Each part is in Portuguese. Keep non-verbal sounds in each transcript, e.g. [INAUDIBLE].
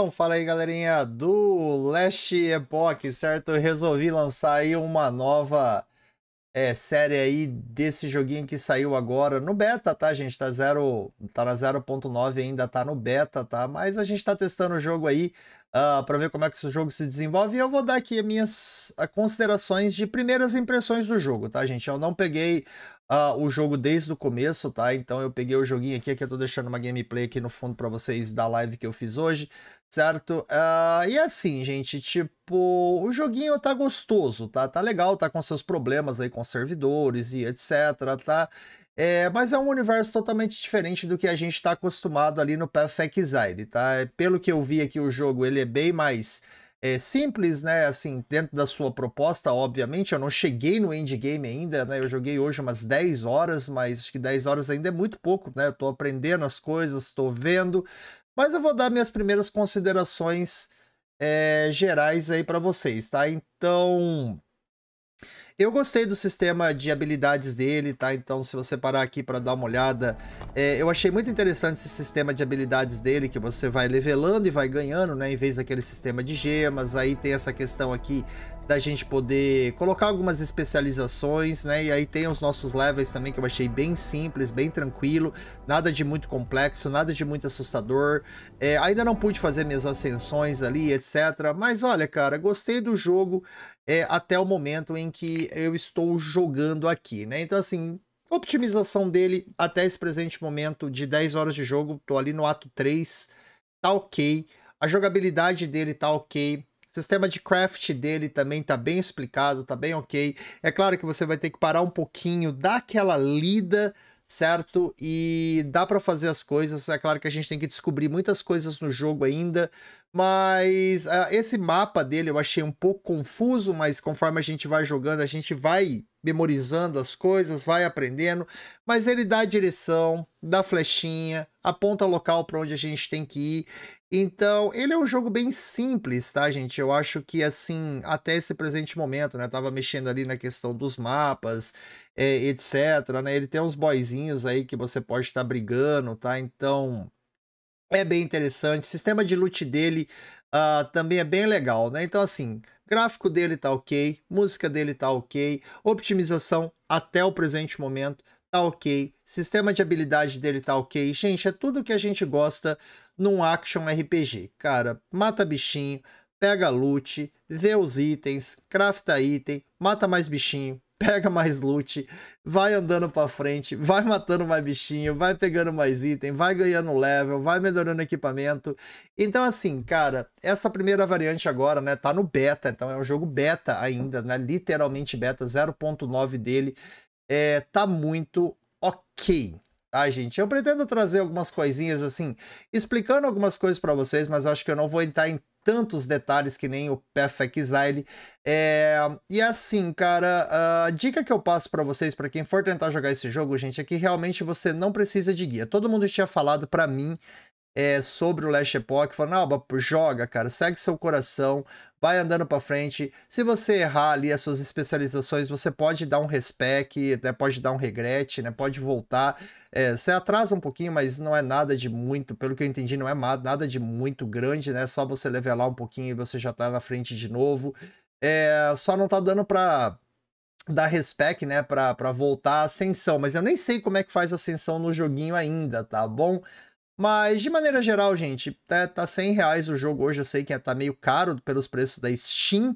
Então, fala aí, galerinha do Last Epoch, certo? Eu resolvi lançar aí uma nova é, série aí desse joguinho que saiu agora no beta, tá, gente? Tá, zero, tá na 0.9 ainda, tá no beta, tá? Mas a gente tá testando o jogo aí uh, ah, para ver como é que esse jogo se desenvolve. E eu vou dar aqui as minhas ah, considerações de primeiras impressões do jogo, tá, gente? Eu não peguei uh, o jogo desde o começo, tá? Então eu peguei o joguinho aqui, que eu tô deixando uma gameplay aqui no fundo para vocês da live que eu fiz hoje certo? Uh, e assim, gente, tipo, o joguinho tá gostoso, tá? Tá legal, tá com seus problemas aí com servidores e etc, tá? É, mas é um universo totalmente diferente do que a gente está acostumado ali no Path Exile, tá? É, pelo que eu vi aqui, o jogo ele é bem mais é, simples, né? Assim, dentro da sua proposta, obviamente. Eu não cheguei no endgame ainda, né? Eu joguei hoje umas 10 horas, mas acho que 10 horas ainda é muito pouco, né? Eu tô aprendendo as coisas, tô vendo, mas eu vou dar minhas primeiras considerações é, gerais aí para vocês, tá? Então, eu gostei do sistema de habilidades dele, tá? Então, se você parar aqui para dar uma olhada, é, eu achei muito interessante esse sistema de habilidades dele, que você vai levelando e vai ganhando, né? Em vez daquele sistema de gemas, aí tem essa questão aqui da gente poder colocar algumas especializações, né? E aí tem os nossos levels também que eu achei bem simples, bem tranquilo, nada de muito complexo, nada de muito assustador. É, ainda não pude fazer minhas ascensões ali, etc. Mas olha, cara, gostei do jogo é, até o momento em que eu estou jogando aqui, né? Então, assim, optimização dele até esse presente momento de 10 horas de jogo, tô ali no ato 3, tá ok. A jogabilidade dele tá ok. O sistema de craft dele também tá bem explicado, tá bem ok. É claro que você vai ter que parar um pouquinho, dar aquela lida certo? E dá para fazer as coisas. É claro que a gente tem que descobrir muitas coisas no jogo ainda, mas uh, esse mapa dele eu achei um pouco confuso, mas conforme a gente vai jogando, a gente vai memorizando as coisas, vai aprendendo, mas ele dá a direção, dá flechinha, aponta local para onde a gente tem que ir. Então, ele é um jogo bem simples, tá, gente? Eu acho que, assim, até esse presente momento, né? tava mexendo ali na questão dos mapas, é, etc, né? Ele tem uns boizinhos aí que você pode estar tá brigando, tá? Então, é bem interessante. O sistema de loot dele uh, também é bem legal, né? Então, assim, Gráfico dele tá ok, música dele tá ok, optimização até o presente momento tá ok, sistema de habilidade dele tá ok. Gente, é tudo que a gente gosta num action RPG. Cara, mata bichinho, pega loot, vê os itens, crafta item, mata mais bichinho, [LAUGHS] pega mais loot, vai andando para frente, vai matando mais bichinho, vai pegando mais item, vai ganhando level, vai melhorando equipamento. Então, assim, cara, essa primeira variante agora, né, tá no beta, então é um jogo beta ainda, né, literalmente beta, 0.9 dele, é, tá muito ok, tá, gente? Eu pretendo trazer algumas coisinhas, assim, explicando algumas coisas para vocês, mas acho que eu não vou entrar em tantos detalhes que nem o Perfect Exile. É... E assim, cara, a dica que eu passo para vocês, para quem for tentar jogar esse jogo, gente, é que realmente você não precisa de guia. Todo mundo tinha falado para mim é, sobre o Last Epoch, falando, Alba, joga, cara, segue seu coração, vai andando para frente. Se você errar ali as suas especializações, você pode dar um respec, né, pode dar um regrete, né, pode voltar. É, você atrasa um pouquinho, mas não é nada de muito, pelo que eu entendi, não é nada de muito grande, né? Só você levelar um pouquinho e você já tá na frente de novo. É, só não tá dando pra dar respec, né, pra, pra voltar a ascensão, mas eu nem sei como é que faz ascensão no joguinho ainda, tá bom? Mas, de maneira geral, gente, tá, tá 100 reais o jogo hoje. Eu sei que é, tá meio caro pelos preços da Steam,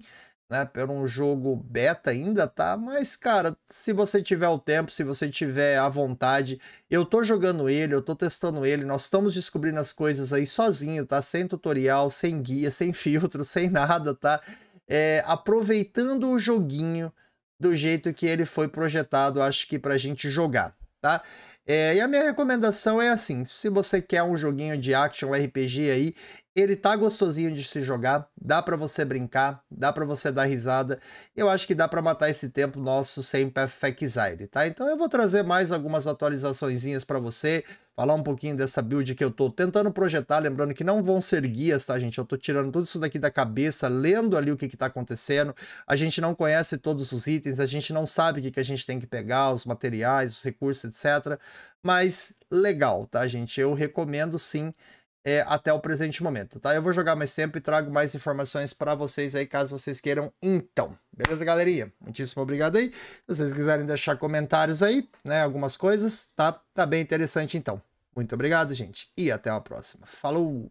né? Por um jogo beta ainda, tá? Mas, cara, se você tiver o tempo, se você tiver a vontade, eu tô jogando ele, eu tô testando ele, nós estamos descobrindo as coisas aí sozinho, tá? Sem tutorial, sem guia, [LAUGHS] sem filtro, sem nada, tá? É, aproveitando o joguinho do jeito que ele foi projetado, acho que pra gente jogar, tá? É, e a minha recomendação é assim: se você quer um joguinho de action RPG aí, ele tá gostosinho de se jogar, dá para você brincar, dá para você dar risada. Eu acho que dá para matar esse tempo nosso sem Path Exile, tá? Então eu vou trazer mais algumas atualizaçõeszinhas para você, falar um pouquinho dessa build que eu tô tentando projetar, lembrando que não vão ser guias, tá, gente? Eu tô tirando tudo isso daqui da cabeça, lendo ali o que que tá acontecendo. A gente não conhece todos os itens, a gente não sabe o que que a gente tem que pegar, os materiais, os recursos, etc. Mas legal, tá, gente? Eu recomendo sim é, até o presente momento, tá? Eu vou jogar mais tempo e trago mais informações para vocês aí, caso vocês queiram, então. Beleza, galerinha? Muitíssimo obrigado aí. Se vocês quiserem deixar comentários aí, né, algumas coisas, tá? Tá bem interessante, então. Muito obrigado, gente, e até a próxima. Falou!